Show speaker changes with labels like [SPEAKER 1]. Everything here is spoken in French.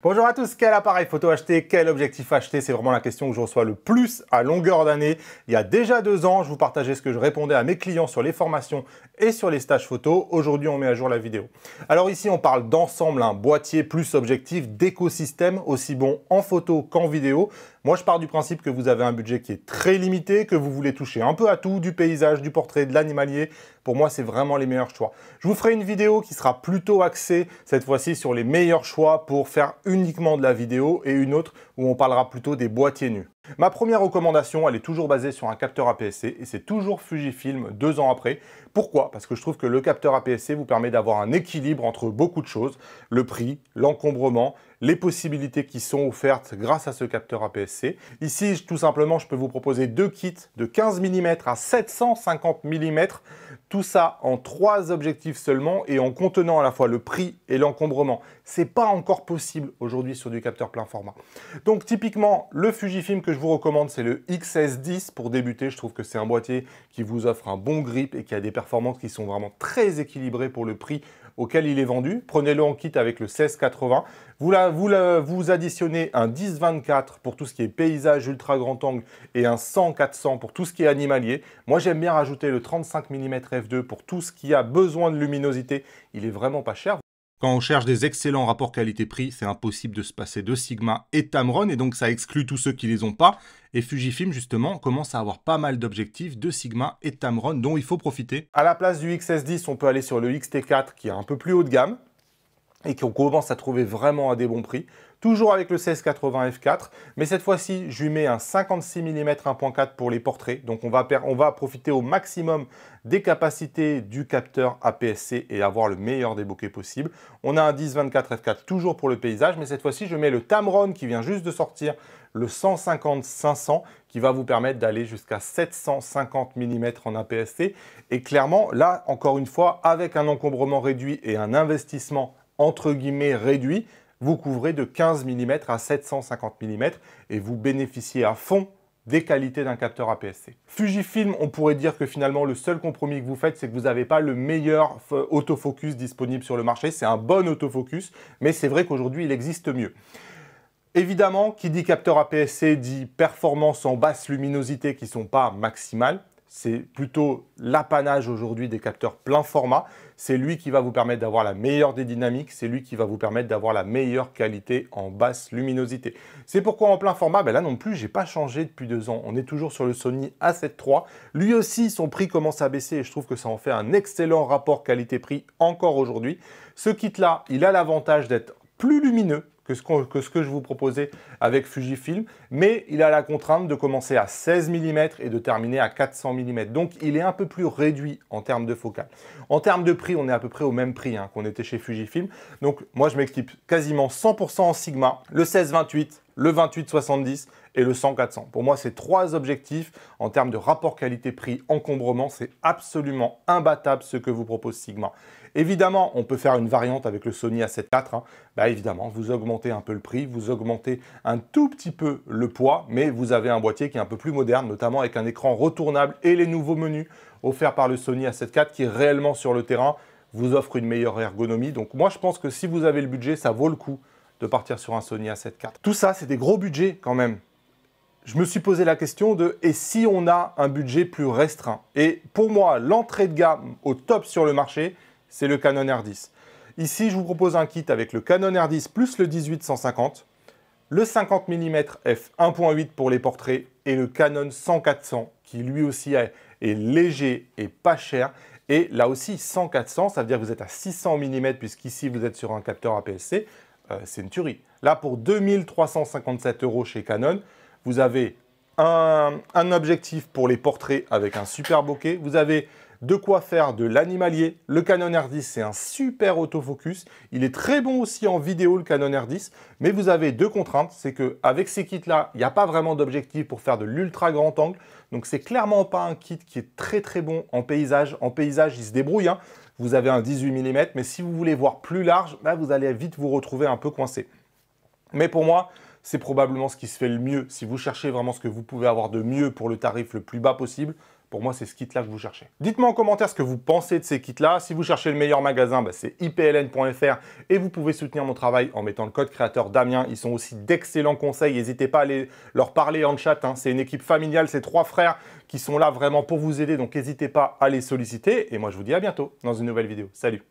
[SPEAKER 1] Bonjour à tous, quel appareil photo acheter, quel objectif acheter C'est vraiment la question que je reçois le plus à longueur d'année. Il y a déjà deux ans, je vous partageais ce que je répondais à mes clients sur les formations et sur les stages photo. Aujourd'hui, on met à jour la vidéo. Alors ici, on parle d'ensemble, un boîtier plus objectif, d'écosystème, aussi bon en photo qu'en vidéo. Moi, je pars du principe que vous avez un budget qui est très limité, que vous voulez toucher un peu à tout, du paysage, du portrait, de l'animalier. Pour moi, c'est vraiment les meilleurs choix. Je vous ferai une vidéo qui sera plutôt axée cette fois-ci sur les meilleurs choix pour faire uniquement de la vidéo et une autre où on parlera plutôt des boîtiers nus. Ma première recommandation, elle est toujours basée sur un capteur APS-C et c'est toujours Fujifilm deux ans après. Pourquoi Parce que je trouve que le capteur APS-C vous permet d'avoir un équilibre entre beaucoup de choses, le prix, l'encombrement, les possibilités qui sont offertes grâce à ce capteur APS-C. Ici, tout simplement, je peux vous proposer deux kits de 15 mm à 750 mm tout ça en trois objectifs seulement et en contenant à la fois le prix et l'encombrement. C'est pas encore possible aujourd'hui sur du capteur plein format. Donc typiquement, le Fujifilm que je vous recommande, c'est le XS10 pour débuter. Je trouve que c'est un boîtier qui vous offre un bon grip et qui a des performances qui sont vraiment très équilibrées pour le prix auquel il est vendu. Prenez-le en kit avec le 1680. Vous, vous, vous additionnez un 10-24 pour tout ce qui est paysage ultra grand angle et un 100-400 pour tout ce qui est animalier. Moi, j'aime bien rajouter le 35 mm f2 pour tout ce qui a besoin de luminosité. Il est vraiment pas cher. Quand on cherche des excellents rapports qualité-prix, c'est impossible de se passer de Sigma et Tamron, et donc ça exclut tous ceux qui les ont pas. Et Fujifilm, justement, commence à avoir pas mal d'objectifs de Sigma et Tamron dont il faut profiter. À la place du XS10, on peut aller sur le XT4 qui est un peu plus haut de gamme et qu'on commence à trouver vraiment à des bons prix. Toujours avec le 1680 f4, mais cette fois-ci, je lui mets un 56 mm 1.4 pour les portraits. Donc on va, profiter au maximum des capacités du capteur APS-C et avoir le meilleur des bouquets possible. On a un 10 10-24 f4 toujours pour le paysage, mais cette fois-ci, je mets le Tamron qui vient juste de sortir, le 150-500, qui va vous permettre d'aller jusqu'à 750 mm en APS-C. Et clairement, là, encore une fois, avec un encombrement réduit et un investissement entre guillemets réduit, vous couvrez de 15 mm à 750 mm et vous bénéficiez à fond des qualités d'un capteur APS-C. Fujifilm, on pourrait dire que finalement le seul compromis que vous faites, c'est que vous n'avez pas le meilleur autofocus disponible sur le marché. C'est un bon autofocus, mais c'est vrai qu'aujourd'hui, il existe mieux. Évidemment, qui dit capteur APS-C dit performance en basse luminosité qui ne sont pas maximales c'est plutôt l'apanage aujourd'hui des capteurs plein format. C'est lui qui va vous permettre d'avoir la meilleure des dynamiques, c'est lui qui va vous permettre d'avoir la meilleure qualité en basse luminosité. C'est pourquoi en plein format, ben là non plus, j'ai pas changé depuis deux ans. On est toujours sur le Sony A7 III. Lui aussi, son prix commence à baisser et je trouve que ça en fait un excellent rapport qualité-prix encore aujourd'hui. Ce kit-là, il a l'avantage d'être plus lumineux, que ce, que je vous proposais avec Fujifilm, mais il a la contrainte de commencer à 16 mm et de terminer à 400 mm. Donc il est un peu plus réduit en termes de focale. En termes de prix, on est à peu près au même prix hein, qu'on était chez Fujifilm. Donc moi je m'équipe quasiment 100% en Sigma, le 16-28 le 2870 et le 100-400. Pour moi, ces trois objectifs en termes de rapport qualité-prix encombrement, c'est absolument imbattable ce que vous propose Sigma. Évidemment, on peut faire une variante avec le Sony A7 IV. Hein. Bah, évidemment, vous augmentez un peu le prix, vous augmentez un tout petit peu le poids, mais vous avez un boîtier qui est un peu plus moderne, notamment avec un écran retournable et les nouveaux menus offerts par le Sony A7 IV qui réellement sur le terrain vous offre une meilleure ergonomie. Donc moi, je pense que si vous avez le budget, ça vaut le coup de partir sur un Sony A7 IV. Tout ça, c'est des gros budgets quand même. Je me suis posé la question de et si on a un budget plus restreint Et pour moi, l'entrée de gamme au top sur le marché, c'est le Canon R10. Ici, je vous propose un kit avec le Canon R10 plus le 18-150, le 50 mm f 1.8 pour les portraits et le Canon 10400, qui lui aussi est, léger et pas cher et là aussi, 100 ça veut dire que vous êtes à 600 mm, puisqu'ici, vous êtes sur un capteur APS-C. Euh, c'est une tuerie. Là, pour 2357 euros chez Canon, vous avez un, objectif pour les portraits avec un super bokeh. Vous avez de quoi faire de l'animalier. Le Canon R10, c'est un super autofocus. Il est très bon aussi en vidéo, le Canon R10. Mais vous avez deux contraintes. C'est avec ces kits-là, il n'y a pas vraiment d'objectif pour faire de l'ultra grand angle. Donc, c'est clairement pas un kit qui est très très bon en paysage. En paysage, il se débrouille. Hein vous avez un 18 mm, mais si vous voulez voir plus large, bah, vous allez vite vous retrouver un peu coincé. Mais pour moi, c'est probablement ce qui se fait le mieux. Si vous cherchez vraiment ce que vous pouvez avoir de mieux pour le tarif le plus bas possible, pour moi, c'est ce kit-là que vous cherchez. Dites-moi en commentaire ce que vous pensez de ces kits-là. Si vous cherchez le meilleur magasin, bah, c'est ipln.fr et vous pouvez soutenir mon travail en mettant le code créateur Damien. Ils sont aussi d'excellents conseils. N'hésitez pas à aller leur parler en chat. Hein. C'est une équipe familiale, c'est trois frères qui sont là vraiment pour vous aider. Donc n'hésitez pas à les solliciter. Et moi, je vous dis à bientôt dans une nouvelle vidéo. Salut